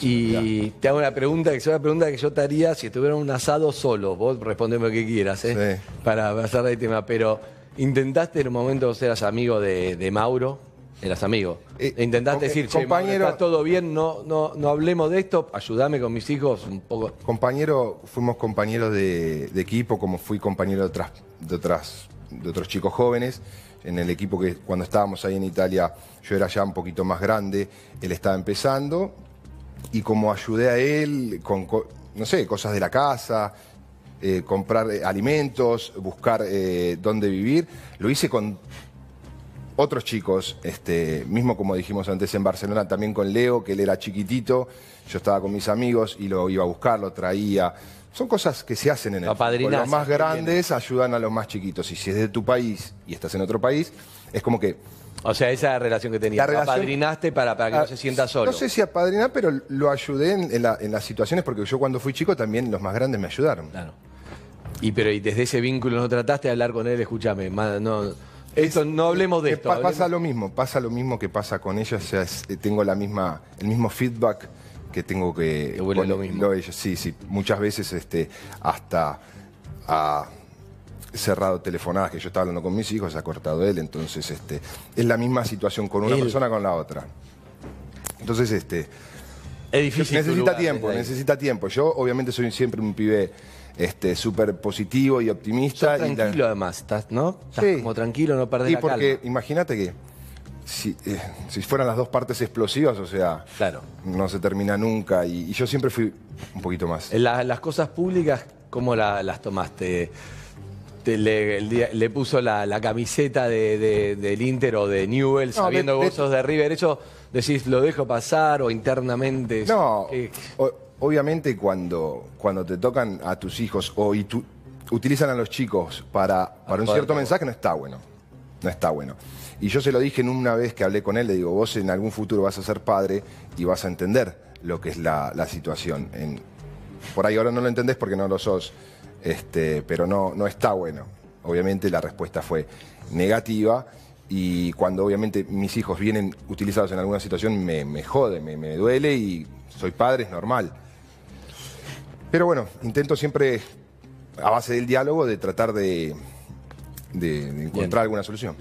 Y te hago una pregunta que es una pregunta que yo te haría si estuviera un asado solo. Vos respondeme lo que quieras, ¿eh? Para pasar de tema. Pero, ¿intentaste en un momento ser amigo de, Mauro? Eras amigo. Eh, Intentaste decir, compañero, está todo bien, no, no, hablemos de esto, ayúdame con mis hijos un poco. Compañero, fuimos compañeros de, equipo, como fui compañero de de otras, de otros chicos jóvenes en el equipo que cuando estábamos ahí en Italia yo era ya un poquito más grande, él estaba empezando, y como ayudé a él con, no sé, cosas de la casa, eh, comprar eh, alimentos, buscar eh, dónde vivir, lo hice con otros chicos, este, mismo como dijimos antes en Barcelona, también con Leo, que él era chiquitito, yo estaba con mis amigos y lo iba a buscar, lo traía. Son cosas que se hacen en el país. Los más grandes ayudan a los más chiquitos. Y si es de tu país y estás en otro país, es como que o sea, esa relación que tenías. apadrinaste para, para que no ah, se sienta solo. No sé si apadrinar, pero lo ayudé en, las situaciones, porque yo cuando fui chico también los más grandes me ayudaron. Claro. Y pero y desde ese vínculo no trataste de hablar con él, escúchame, no, no hablemos de esto. pasa lo mismo, pasa lo mismo que pasa con ella. O sea, eh, tengo la misma, el mismo feedback que tengo que... lo mismo. Sí, sí. Muchas veces este, hasta ha cerrado telefonadas que yo estaba hablando con mis hijos, se ha cortado él, entonces este, es la misma situación con una persona con la otra. Entonces, este, difícil. Necesita tiempo, necesita tiempo. Yo obviamente soy siempre un pibe este súper positivo y optimista. tranquilo además, estás, ¿no? Estás como tranquilo, no perdés la Sí, porque imagínate que eh, si, fueran las dos partes explosivas, o sea, claro. no se termina nunca. Y, yo siempre fui un poquito más. las cosas públicas, ¿cómo las tomaste? le, puso la, camiseta del Inter o de Newell, sabiendo que vos sos de River, eso decís, ¿lo dejo pasar o internamente? No, obviamente cuando, cuando te tocan a tus hijos o utilizan a los chicos para, para un cierto mensaje, no está bueno. No está bueno. Y yo se lo dije en una vez que hablé con él, le digo, vos en algún futuro vas a ser padre y vas a entender lo que es la, la situación. En, por ahí ahora no lo entendés porque no lo sos. Este, pero no, no está bueno. Obviamente la respuesta fue negativa y cuando obviamente mis hijos vienen utilizados en alguna situación me, me jode, me, duele y soy padre, es normal. Pero bueno, intento siempre a base del diálogo de tratar de, encontrar alguna solución.